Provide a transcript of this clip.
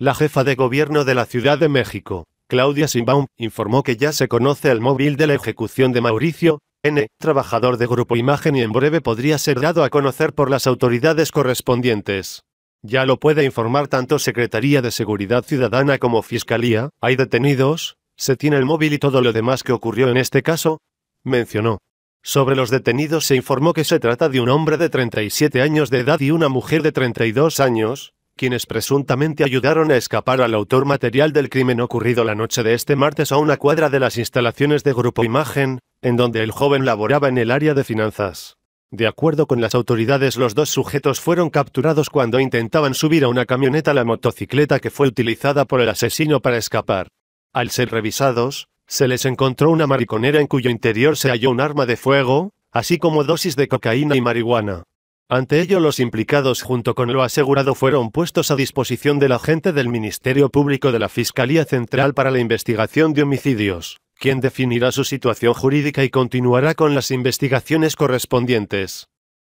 La jefa de gobierno de la Ciudad de México, Claudia Simbaum, informó que ya se conoce el móvil de la ejecución de Mauricio, N., trabajador de Grupo Imagen y en breve podría ser dado a conocer por las autoridades correspondientes. Ya lo puede informar tanto Secretaría de Seguridad Ciudadana como Fiscalía, hay detenidos, se tiene el móvil y todo lo demás que ocurrió en este caso, mencionó. Sobre los detenidos se informó que se trata de un hombre de 37 años de edad y una mujer de 32 años, quienes presuntamente ayudaron a escapar al autor material del crimen ocurrido la noche de este martes a una cuadra de las instalaciones de Grupo Imagen, en donde el joven laboraba en el área de finanzas. De acuerdo con las autoridades, los dos sujetos fueron capturados cuando intentaban subir a una camioneta la motocicleta que fue utilizada por el asesino para escapar. Al ser revisados, se les encontró una mariconera en cuyo interior se halló un arma de fuego, así como dosis de cocaína y marihuana. Ante ello los implicados junto con lo asegurado fueron puestos a disposición del agente del Ministerio Público de la Fiscalía Central para la Investigación de Homicidios, quien definirá su situación jurídica y continuará con las investigaciones correspondientes.